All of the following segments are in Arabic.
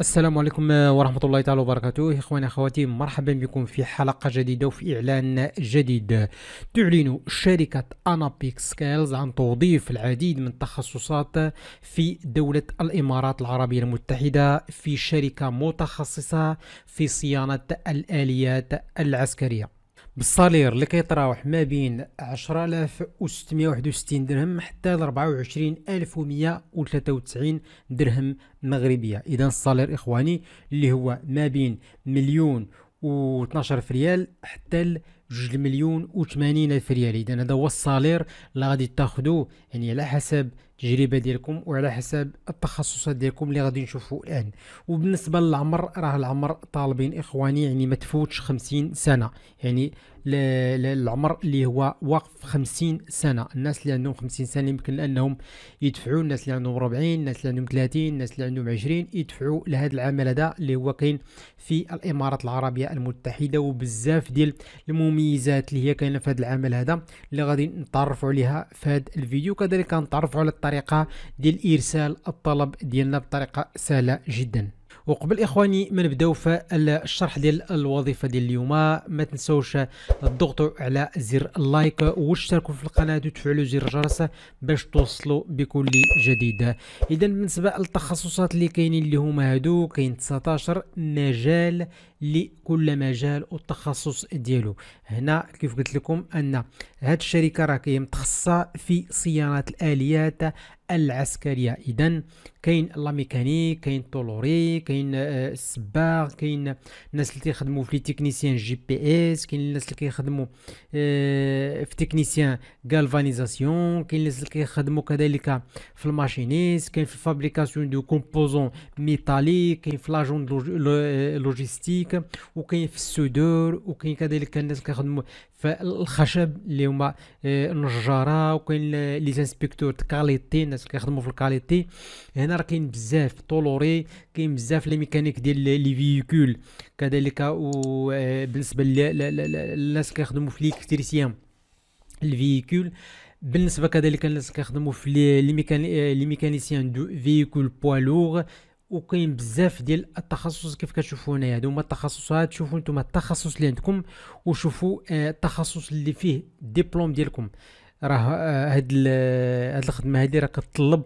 السلام عليكم ورحمة الله تعالى وبركاته إخواني أخواتي مرحبا بكم في حلقة جديدة وفي إعلان جديد تعلن شركة أنابيك سكيلز عن توظيف العديد من التخصصات في دولة الإمارات العربية المتحدة في شركة متخصصة في صيانة الآليات العسكرية بالصالير اللي كيتراوح ما بين 10661 درهم حتى ل 24193 درهم مغربيه اذا الصالير اخواني اللي هو ما بين مليون و 12 ريال حتى ل 2 مليون و 80 الف ريال اذا هذا هو الصالير اللي غادي تاخذوه يعني على حسب التجربه ديالكم وعلى حسب التخصصات ديالكم اللي غادي نشوفوا الان وبالنسبه للعمر راه العمر طالبين اخواني يعني ما تفوتش 50 سنه يعني العمر اللي هو واقف 50 سنه الناس اللي عندهم 50 سنه يمكن انهم يدفعوا الناس اللي عندهم 40 الناس اللي عندهم 30 الناس اللي عندهم 20 يدفعوا لهذا العمل هذا اللي هو كاين في الامارات العربيه المتحده وبزاف ديال المميزات اللي هي كاينه في هذا العمل هذا اللي غادي نتعرفوا عليها في هذا الفيديو كذلك نتعرفوا على الطريقه ديال ارسال الطلب ديالنا بطريقه سهله جدا وقبل اخواني ما نبداو في الشرح ديال الوظيفه ديال اليوم ما تنساوش تضغطوا على زر اللايك واشتركوا في القناه وتفعلوا زر الجرس باش توصلوا بكل جديد اذا بالنسبه للتخصصات اللي كاينين اللي هما هادو كاين 19 مجال لكل مجال والتخصص ديالو هنا كيف قلت لكم ان هاد الشركه راه كي متخصصه في صيانه الاليات العسكريه اذا كاين لا ميكانيك كاين طولوري كاين السباغ آه، كاين الناس اللي تيخدموا في لي تكنيسيان جي بي اس كاين الناس اللي كيخدموا آه، في تكنيسيان غالفانيزاسيون كاين الناس اللي كيخدموا كذلك في الماشينيس كاين في فابريكاسيون دو كومبوزون ميتاليك كاين في لاجون آه، لوجيستيك وكاين في السودور وكاين كذلك الناس اللي كيخدموا في الخشب اللي هما النجاره وكاين لي انسبكتور كاليتي الناس اللي كيخدموا في الكاليتي هنا راه كاين بزاف طولوري كاين بزاف لي ميكانيك ديال لي فييكول كذلك آه، بالنسبه للناس كيخدموا في ليكتريسيان الفييكول بالنسبه كذلك الناس كيخدموا في آه، لي ميكانيسيان دو فييكول بوا لوغ وكاين بزاف ديال التخصص كيف كتشوفوا هنايا هادو هما التخصصات شوفوا نتوما التخصص اللي عندكم وشوفوا آه، التخصص اللي فيه الدبلوم ديالكم راه هاد هاد الخدمه هادي راه كتطلب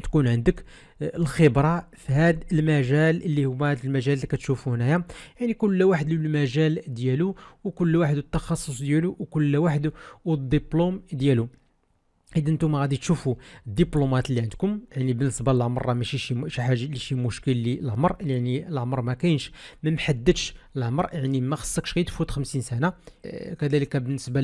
تكون عندك آه، الخبره في هذا المجال اللي هو هذا المجال اللي كتشوفوه هنايا يعني كل واحد المجال ديالو وكل واحد التخصص ديالو وكل واحد والدبلوم ديالو اذا نتوما غادي تشوفوا الدبلومات اللي عندكم يعني بالنسبه للعمر راه ماشي شي شي حاجه شي مشكل اللي العمر يعني العمر ما كاينش ما محددش العمر يعني ما خصكش غير تفوت 50 سنه آه، كذلك بالنسبه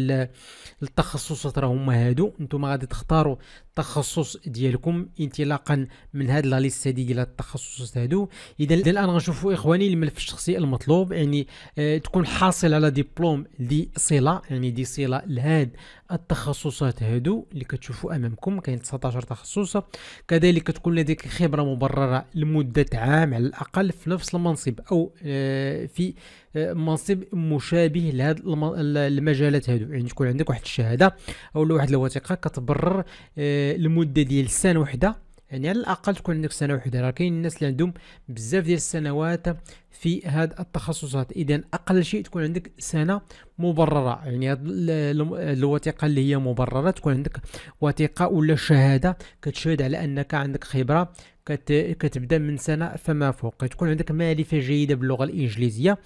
للتخصصات راه هما هادو نتوما غادي تختاروا التخصص ديالكم انطلاقا من هاد لا ليست ديال التخصصات هادو اذا الان غنشوفوا اخواني الملف الشخصي المطلوب يعني آه، تكون حاصل على دبلوم دي صله يعني دي صله لهاد التخصصات هادو اللي كتشوفوا امامكم كاين 19 تخصص كذلك تكون لديك خبره مبرره لمده عام على الاقل في نفس المنصب او آه، في آه، منصب مشابه لهاد المجالات هادو يعني تكون عندك واحد الشهاده او واحد الوثيقه كتبرر آه، لمده ديال سنه وحده يعني على الاقل تكون عندك سنه وحده راه كاين الناس اللي عندهم بزاف ديال السنوات في هاد التخصصات اذا اقل شيء تكون عندك سنه مبرره يعني هاد الوثيقه اللي هي مبرره تكون عندك وثيقه ولا شهاده كتشهد على انك عندك خبره كت... كتبدا من سنه فما فوق تكون عندك معرفه جيده باللغه الانجليزيه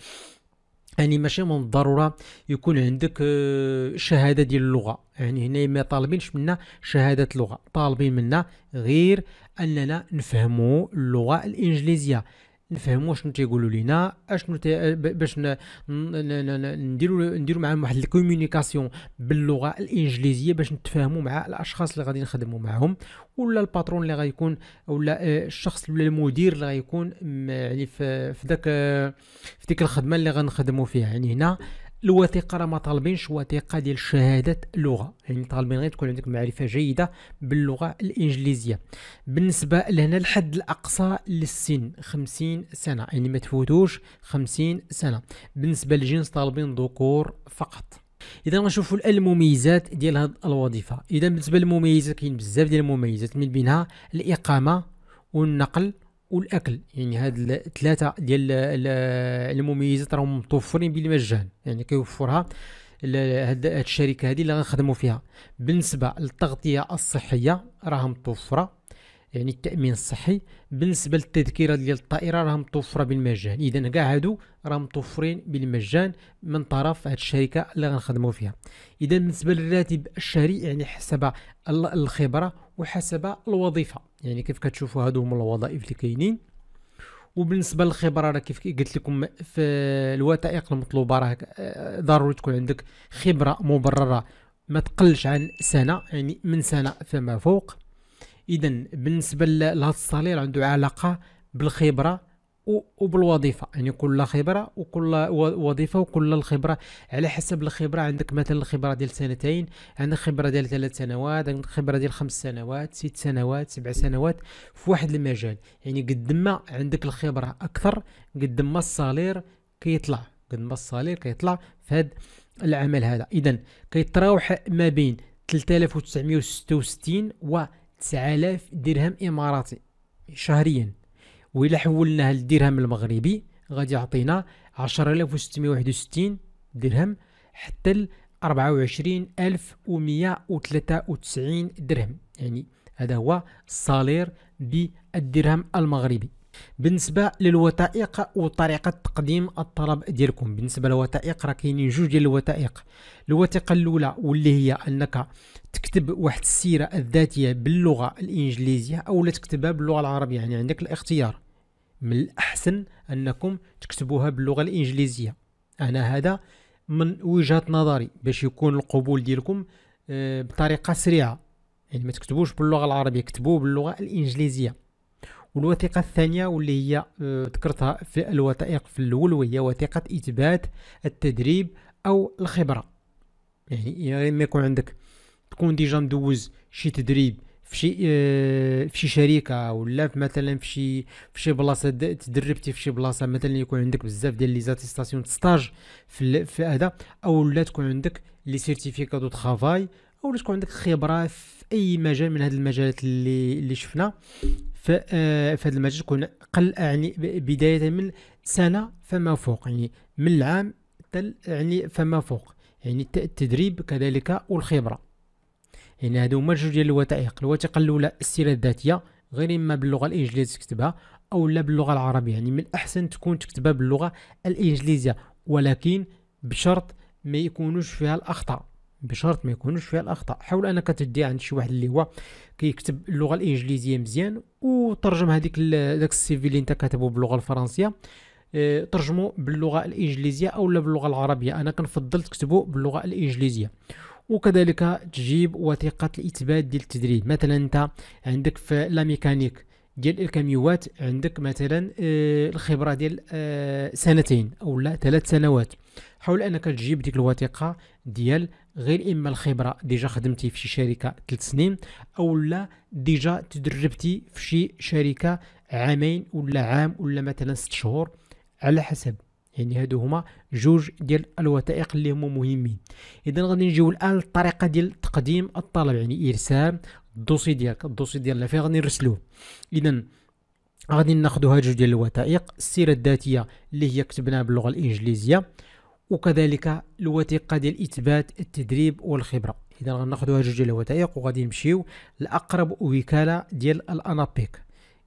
يعني ماشي من الضروره يكون عندك آه، شهاده ديال اللغه يعني هنا ما طالبينش منا شهاده لغه طالبين منا غير اننا نفهموا اللغه الانجليزيه نفهموا شنو تيقولوا لينا اشنو تي باش نديروا نديروا معاهم واحد الكوميونيكاسيون باللغه الانجليزيه باش نتفاهموا مع الاشخاص اللي غادي نخدموا معاهم ولا الباترون اللي غيكون ولا آه، الشخص ولا المدير اللي غيكون يعني في داك آه، في ديك الخدمه اللي غنخدموا فيها يعني هنا الوثيقه راه ما طالبينش وثيقه ديال شهاده لغه يعني طالبين غير تكون عندك معرفه جيده باللغه الانجليزيه بالنسبه لهنا الحد الاقصى للسن 50 سنه يعني ما تفوتوش 50 سنه بالنسبه للجنس طالبين ذكور فقط اذا غنشوفوا الان المميزات ديال هذه الوظيفه اذا بالنسبه للمميزات كاين بزاف ديال المميزات من بينها الاقامه والنقل والاكل يعني هاد الثلاثه ديال المميزات راهم متوفرين بالمجان يعني كيوفرها هاد الشركه هذه اللي غنخدموا فيها بالنسبه للتغطيه الصحيه راها متوفره يعني التامين الصحي بالنسبه للتذكره ديال الطائره راه متوفره بالمجان اذا كاع هادو راه متوفرين بالمجان من طرف هاد الشركه اللي غنخدموا فيها اذا بالنسبه للراتب الشهري يعني حسب الخبره وحسب الوظيفه يعني كيف كتشوفوا هادو هما الوظائف اللي كاينين وبالنسبه للخبره راه كيف قلت لكم في الوثائق المطلوبه راه آه، ضروري تكون عندك خبره مبرره ما تقلش عن سنه يعني من سنه فما فوق اذا بالنسبه لهذا الصالير عنده علاقه بالخبره وبالوظيفه يعني كل خبره وكل وظيفه وكل الخبره على حسب الخبره عندك مثلا الخبره ديال سنتين عندك خبره ديال ثلاث سنوات عندك خبره ديال خمس سنوات ست سنوات سبع سنوات في واحد المجال يعني قد ما عندك الخبره اكثر قد ما الصالير كيطلع قد ما الصالير كيطلع في هذا العمل هذا اذا كيتراوح ما بين 3966 و 9000 درهم اماراتي شهريا و حولناها للدرهم المغربي غادي يعطينا 10661 درهم حتى ل 24193 درهم يعني هذا هو الصالير بالدرهم المغربي بالنسبه للوثائق وطريقه تقديم الطلب ديالكم بالنسبه للوثائق راه كاينين جوج ديال الوثائق الوثيقه الاولى واللي هي انك تكتب واحد السيره الذاتيه باللغه الانجليزيه او لا تكتبها باللغه العربيه يعني عندك الاختيار من الاحسن انكم تكتبوها باللغه الانجليزيه انا هذا من وجهه نظري باش يكون القبول ديالكم آه، بطريقه سريعه يعني ما تكتبوش باللغه العربيه كتبوه باللغه الانجليزيه والوثيقة الثانية واللي هي آه، ذكرتها في الوثائق في الأول وهي وثيقة إثبات التدريب أو الخبرة يعني إما يكون عندك تكون ديجا مدوز شي تدريب في شي آه، في شي شركه ولا في مثلا في شي في شي بلاصه تدربتي في شي بلاصه مثلا يكون عندك بزاف ديال لي زاتيستاسيون ستاج في في هذا او لا تكون عندك لي سيرتيفيكا دو ترافاي اولا تكون عندك خبره في اي مجال من هذه المجالات اللي اللي شفنا في في هذا المجال تكون قل يعني بدايه من سنه فما فوق يعني من العام تل يعني فما فوق يعني التدريب كذلك والخبره يعني هادو هما جوج ديال الوثائق الوثيقه الاولى السيره الذاتيه غير اما باللغه الانجليزيه تكتبها او لا باللغه العربيه يعني من الاحسن تكون تكتبها باللغه الانجليزيه ولكن بشرط ما يكونوش فيها الاخطاء بشرط ما يكونوش فيها الاخطاء حاول انك تدي عند شي واحد اللي هو كيكتب اللغه الانجليزيه مزيان وترجم هذيك داك السي في اللي انت كاتبه باللغه الفرنسيه اه ترجمه باللغه الانجليزيه اولا باللغه العربيه انا كنفضل تكتبه باللغه الانجليزيه وكذلك تجيب وثيقه الاثبات ديال التدريب مثلا انت عندك في لا ميكانيك ديال الكاميوات عندك مثلا اه الخبره ديال اه سنتين اولا ثلاث سنوات حاول انك تجيب ديك الوثيقه ديال غير اما الخبره ديجا خدمتي في شي شركه 3 سنين او لا ديجا تدربتي في شي شركه عامين ولا عام ولا مثلا 6 شهور على حسب يعني هادو هما جوج ديال الوثائق اللي هما مهمين اذا غادي نجيو الان للطريقه ديال تقديم الطلب يعني ارسال الدوسي ديالك الدوسي ديالنا فين غادي نرسلوه اذا غادي ناخذ هاد جوج ديال الوثائق السيره الذاتيه اللي هي كتبناها باللغه الانجليزيه وكذلك الوثيقه ديال اثبات التدريب والخبره اذا غناخذوا جوج ديال الوثائق وغادي نمشيو لاقرب وكاله ديال الانابيك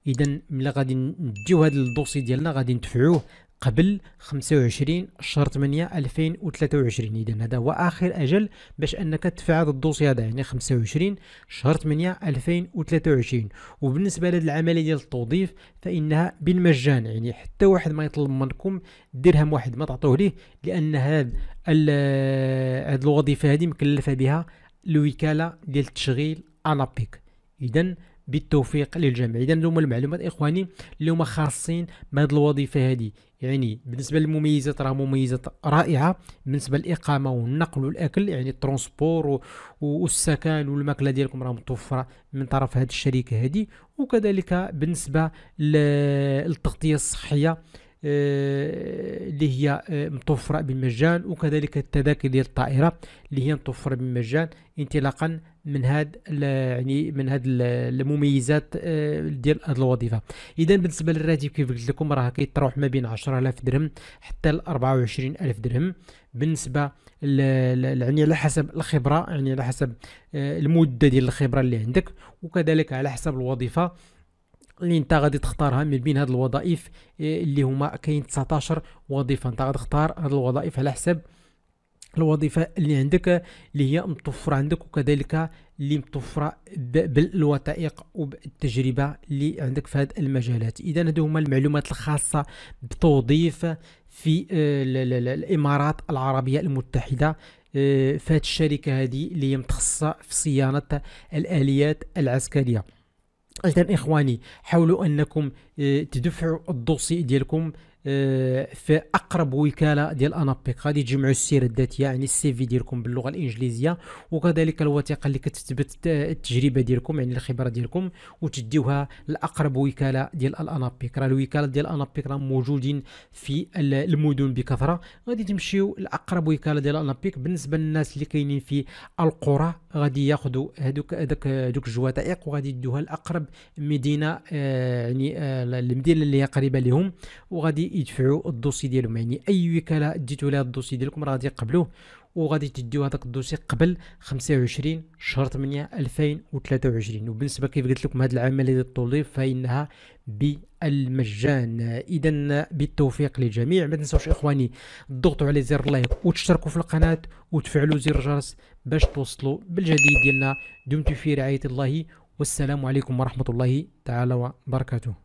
اذا ملي غادي نديو هذا الدوسي ديالنا غادي ندفعوه قبل 25 شهر 8 2023 اذا هذا هو اخر اجل باش انك تفعل الدوسي هذا يعني 25 شهر 8 2023 وبالنسبه لهذه العمليه ديال التوظيف فانها بالمجان يعني حتى واحد ما يطلب منكم درهم واحد ما تعطوه ليه لان هذا هذه الوظيفه هذه مكلفه بها الوكاله ديال التشغيل انابيك اذا بالتوفيق للجميع اذا هما المعلومات اخواني اللي هما خاصين بهذه الوظيفه هذه يعني بالنسبه للمميزات راه مميزات رائعه بالنسبه للاقامه والنقل والاكل يعني الترونسبور والسكن والماكله ديالكم راه متوفره من طرف هذه الشركه هذه وكذلك بالنسبه للتغطيه الصحيه آه، اللي هي آه، متوفره بالمجان وكذلك التذاكر ديال الطائره اللي هي متوفره بالمجان انطلاقا من هاد يعني من هاد المميزات آه، ديال هاد الوظيفه اذا بالنسبه للراتب كيف قلت لكم راه كيتراوح ما بين 10000 درهم حتى ل 24000 درهم بالنسبه يعني على حسب الخبره يعني على حسب المده ديال الخبره اللي عندك وكذلك على حسب الوظيفه اللي انت غادي تختارها من بين هاد الوظائف آه، اللي هما كاين 19 وظيفه انت غادي تختار هاد الوظائف على حسب الوظيفه اللي عندك اللي هي متوفره عندك وكذلك اللي متوفره بالوثائق وبالتجربه اللي عندك في هذه المجالات اذا هادو هما المعلومات الخاصه بتوظيف في آه، الامارات العربيه المتحده آه، فات الشركه هذه اللي هي متخصصه في صيانه الاليات العسكريه اذا اخواني حاولوا انكم آه، تدفعوا الدوسي ديالكم آه، في اقرب وكاله ديال انابيك غادي تجمعوا السيره الذاتيه يعني السي في ديالكم باللغه الانجليزيه وكذلك الوثيقه اللي كتثبت التجربه ديالكم يعني الخبره ديالكم وتديوها لاقرب وكاله ديال الانابيك راه الوكاله ديال الانابيك راه موجودين في المدن بكثره غادي تمشيو لاقرب وكاله ديال الانابيك بالنسبه للناس اللي كاينين في القرى غادي ياخذوا هذوك هذوك دوك الجواتائق وغادي يدوها لاقرب مدينه آه، يعني آه، المدينه اللي هي قريبه لهم وغادي يدفعوا الدوسي ديالهم يعني اي وكاله ديتوا لها الدوسي ديالكم راه غادي يقبلوه وغادي تديو هذاك الدوسي قبل 25 شهر 8 2023 وبالنسبه كيف قلت لكم هذه العمليه ديال التوظيف فانها بالمجان اذا بالتوفيق للجميع ما تنساوش اخواني تضغطوا على زر اللايك وتشتركوا في القناه وتفعلوا زر الجرس باش توصلوا بالجديد ديالنا دمتم في رعايه الله والسلام عليكم ورحمه الله تعالى وبركاته